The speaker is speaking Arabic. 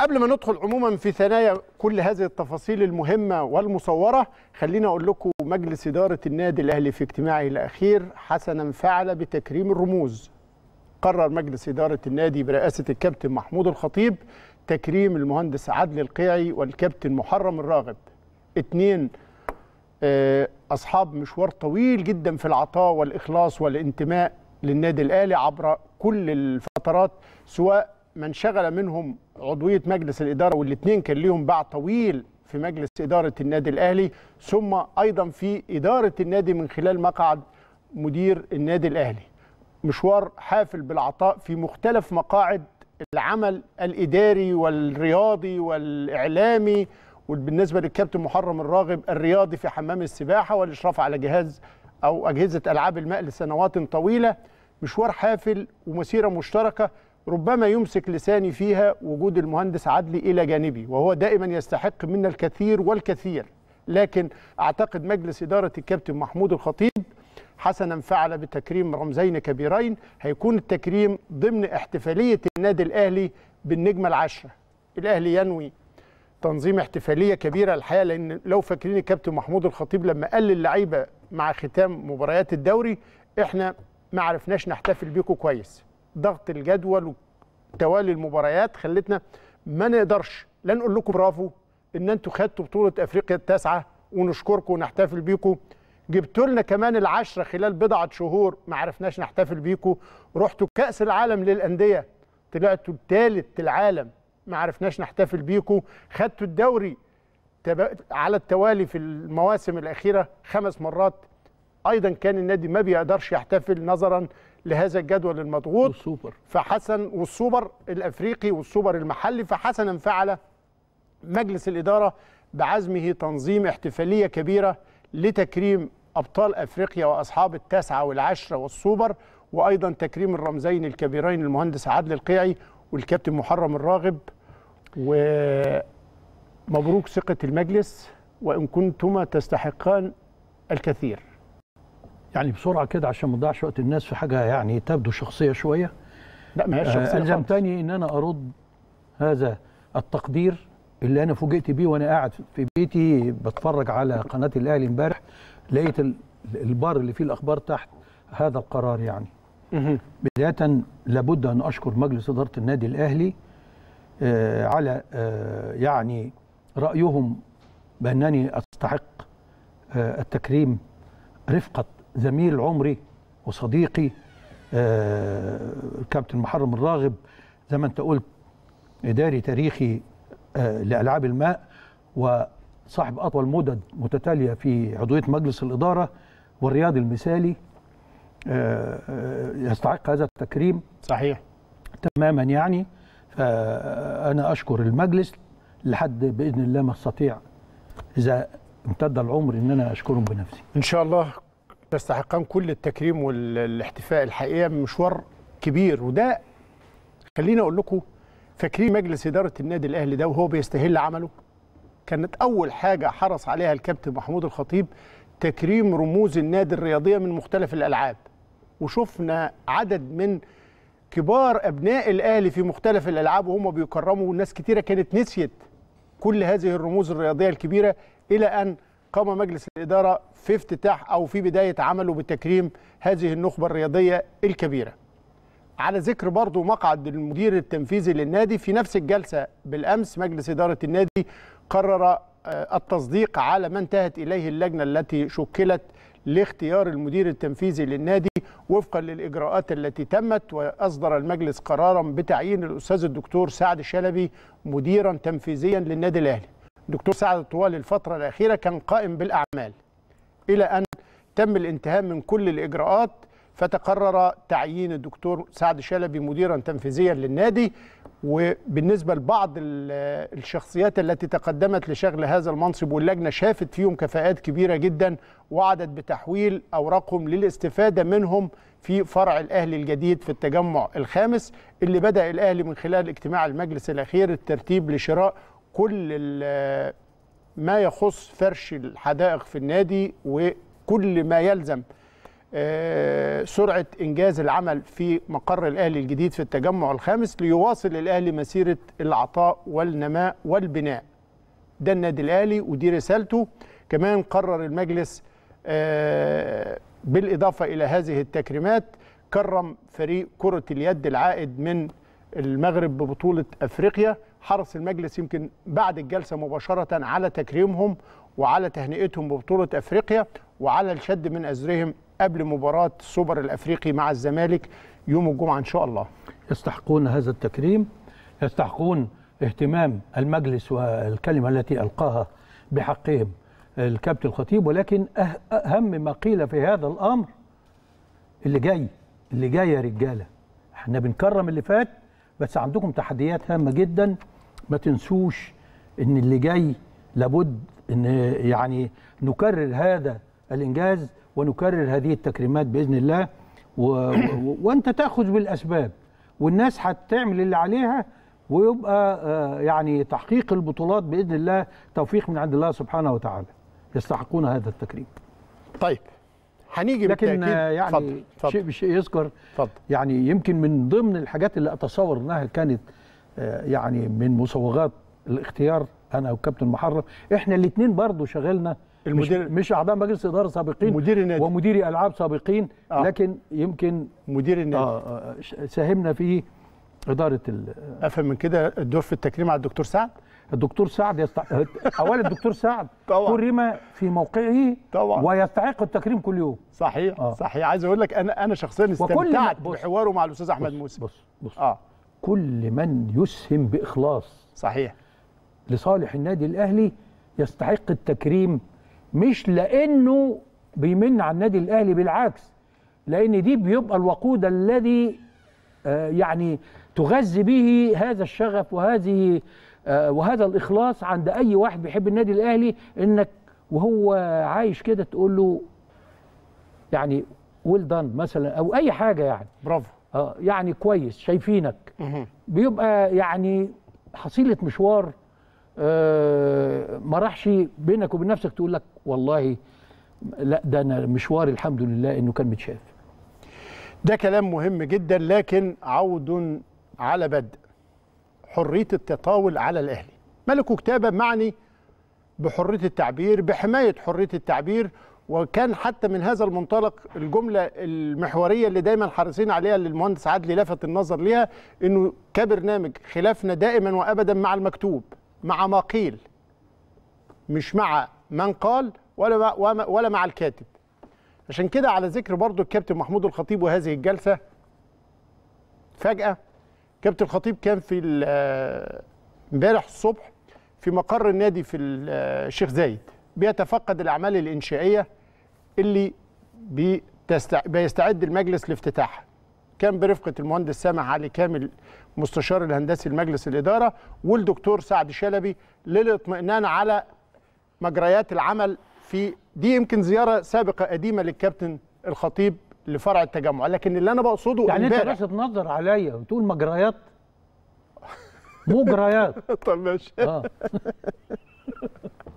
قبل ما ندخل عموما في ثنايا كل هذه التفاصيل المهمه والمصوره خلينا اقول لكم مجلس اداره النادي الاهلي في اجتماعه الاخير حسنا فعل بتكريم الرموز قرر مجلس اداره النادي برئاسه الكابتن محمود الخطيب تكريم المهندس عدل القيعي والكابتن محرم الراغب اثنين آه، اصحاب مشوار طويل جدا في العطاء والاخلاص والانتماء للنادي الاهلي عبر كل الفترات سواء من شغل منهم عضويه مجلس الاداره والاثنين كان ليهم باع طويل في مجلس اداره النادي الاهلي ثم ايضا في اداره النادي من خلال مقعد مدير النادي الاهلي. مشوار حافل بالعطاء في مختلف مقاعد العمل الاداري والرياضي والاعلامي وبالنسبه للكابتن محرم الراغب الرياضي في حمام السباحه والاشراف على جهاز او اجهزه العاب الماء لسنوات طويله مشوار حافل ومسيره مشتركه ربما يمسك لساني فيها وجود المهندس عدلي إلى جانبي وهو دائما يستحق منا الكثير والكثير لكن أعتقد مجلس إدارة الكابتن محمود الخطيب حسنا فعل بتكريم رمزين كبيرين هيكون التكريم ضمن احتفالية النادي الأهلي بالنجمة العشرة الأهلي ينوي تنظيم احتفالية كبيرة الحقيقة لأن لو فاكرين الكابتن محمود الخطيب لما قال للعيبة مع ختام مباريات الدوري احنا ما عرفناش نحتفل بيكو كويس ضغط الجدول توالي المباريات خلتنا ما نقدرش لا نقول لكم برافو ان انتوا خدتوا بطوله افريقيا التاسعه ونشكركم ونحتفل بيكم جبتوا لنا كمان العشره خلال بضعه شهور ما عرفناش نحتفل بيكم رحتوا كاس العالم للانديه طلعتوا الثالث العالم ما عرفناش نحتفل بيكم خدتوا الدوري على التوالي في المواسم الاخيره خمس مرات ايضا كان النادي ما بيقدرش يحتفل نظرا لهذا الجدول المضغوط والسوبر فحسن والسوبر الافريقي والسوبر المحلي فحسنا فعل مجلس الاداره بعزمه تنظيم احتفاليه كبيره لتكريم ابطال افريقيا واصحاب التاسعه والعشره والسوبر وايضا تكريم الرمزين الكبيرين المهندس عادل القيعي والكابتن محرم الراغب ومبروك ثقه المجلس وان كنتما تستحقان الكثير يعني بسرعه كده عشان ما نضيعش وقت الناس في حاجه يعني تبدو شخصيه شويه لا ما هيش آه، شخصيه الزمتني ان انا ارد هذا التقدير اللي انا فوجئت بيه وانا قاعد في بيتي بتفرج على قناه الاهلي امبارح لقيت البار اللي فيه الاخبار تحت هذا القرار يعني بدايه لابد ان اشكر مجلس اداره النادي الاهلي آه على آه يعني رايهم بانني استحق آه التكريم رفقه زميل عمري وصديقي آه الكابتن محرم الراغب زي ما انت قلت اداري تاريخي آه لالعاب الماء وصاحب اطول مدد متتاليه في عضويه مجلس الاداره والرياضي المثالي آه،, آه يستحق هذا التكريم صحيح تماما يعني فانا اشكر المجلس لحد باذن الله ما استطيع اذا امتد العمر ان انا اشكرهم بنفسي ان شاء الله يستحقان كل التكريم والاحتفاء الحقيقه مشوار كبير وده خليني اقول لكم فاكرين مجلس اداره النادي الاهلي ده وهو بيستهل عمله كانت اول حاجه حرص عليها الكابتن محمود الخطيب تكريم رموز النادي الرياضيه من مختلف الالعاب وشفنا عدد من كبار ابناء الاهلي في مختلف الالعاب وهم بيكرموا وناس كتيره كانت نسيت كل هذه الرموز الرياضيه الكبيره الى ان قام مجلس الإدارة في افتتاح أو في بداية عمله بتكريم هذه النخبة الرياضية الكبيرة على ذكر برضو مقعد المدير التنفيذي للنادي في نفس الجلسة بالأمس مجلس إدارة النادي قرر آه، التصديق على ما انتهت إليه اللجنة التي شكلت لاختيار المدير التنفيذي للنادي وفقا للإجراءات التي تمت وأصدر المجلس قرارا بتعيين الأستاذ الدكتور سعد شلبي مديرا تنفيذيا للنادي الأهلي دكتور سعد طوال الفترة الأخيرة كان قائم بالأعمال إلى أن تم الانتهاء من كل الإجراءات فتقرر تعيين الدكتور سعد شلبي مديرا تنفيذيا للنادي وبالنسبة لبعض الشخصيات التي تقدمت لشغل هذا المنصب واللجنة شافت فيهم كفاءات كبيرة جدا وعدت بتحويل أوراقهم للاستفادة منهم في فرع الأهلي الجديد في التجمع الخامس اللي بدأ الأهلي من خلال اجتماع المجلس الأخير الترتيب لشراء كل ما يخص فرش الحدائق في النادي وكل ما يلزم آه، سرعة إنجاز العمل في مقر الأهلي الجديد في التجمع الخامس ليواصل الأهلي مسيرة العطاء والنماء والبناء ده النادي الأهلي ودي رسالته كمان قرر المجلس آه، بالإضافة إلى هذه التكريمات كرم فريق كرة اليد العائد من المغرب ببطولة أفريقيا حرص المجلس يمكن بعد الجلسه مباشره على تكريمهم وعلى تهنئتهم ببطوله افريقيا وعلى الشد من ازرهم قبل مباراه السوبر الافريقي مع الزمالك يوم الجمعه ان شاء الله. يستحقون هذا التكريم يستحقون اهتمام المجلس والكلمه التي القاها بحقهم الكابتن الخطيب ولكن أه- اهم ما قيل في هذا الامر اللي جاي اللي جاي يا رجاله احنا بنكرم اللي فات بس عندكم تحديات هامه جدا ما تنسوش ان اللي جاي لابد ان يعني نكرر هذا الانجاز ونكرر هذه التكريمات باذن الله و... وانت تاخذ بالاسباب والناس هتعمل اللي عليها ويبقى آه، يعني تحقيق البطولات باذن الله توفيق من عند الله سبحانه وتعالى يستحقون هذا التكريم. طيب هنيجي لكن بالتأكيد. آه، يعني فضل. فضل. شيء بشيء يذكر فضل. يعني يمكن من ضمن الحاجات اللي اتصور انها كانت آه، يعني من مسوغات الاختيار انا والكابتن محرم احنا الاثنين برضه شغلنا المدير مش, مش اعضاء مجلس اداره سابقين مدير النادي ومديري العاب سابقين آه. لكن يمكن مدير النادي آه, آه، ساهمنا في اداره افهم من كده الدور في التكريم على الدكتور سعد الدكتور سعد يستع... اولا الدكتور سعد كرم في موقعه طبعا ويستحق التكريم كل يوم صحيح آه. صحيح عايز اقول لك انا انا شخصيا استمتعت بحواره مع الاستاذ احمد موسى بص بص اه كل من يسهم باخلاص صحيح لصالح النادي الاهلي يستحق التكريم مش لانه بيمن على النادي الاهلي بالعكس لان دي بيبقى الوقود الذي آه، يعني تغذي به هذا الشغف وهذه آه، وهذا الاخلاص عند اي واحد بيحب النادي الاهلي انك وهو عايش كده تقول له يعني ويل دان مثلا او اي حاجه يعني برافو اه يعني كويس شايفينك بيبقى يعني حصيله مشوار آه ما راحش بينك وبين نفسك تقول لك والله لا ده انا مشواري الحمد لله انه كان متشاف ده كلام مهم جدا لكن عود على بدء حريه التطاول على الاهلي ملك كتابه معني بحريه التعبير بحمايه حريه التعبير وكان حتى من هذا المنطلق الجمله المحوريه اللي دايما حريصين عليها للمهندس عدلي لفت النظر ليها انه كبرنامج خلافنا دائما وابدا مع المكتوب مع ما قيل مش مع من قال ولا ولا مع الكاتب عشان كده على ذكر برضو الكابتن محمود الخطيب وهذه الجلسه فجاه كابتن خطيب كان في امبارح الصبح في مقر النادي في الشيخ زايد بيتفقد الاعمال الانشائيه اللي بيستعد المجلس لافتتاحها كان برفقه المهندس سامح علي كامل مستشار الهندسي لمجلس الاداره والدكتور سعد شلبي للاطمئنان على مجريات العمل في دي يمكن زياره سابقه قديمه للكابتن الخطيب لفرع التجمع لكن اللي انا بقصده يعني انت بس تنظر عليا وتقول مجريات مجريات طب ماشي آه.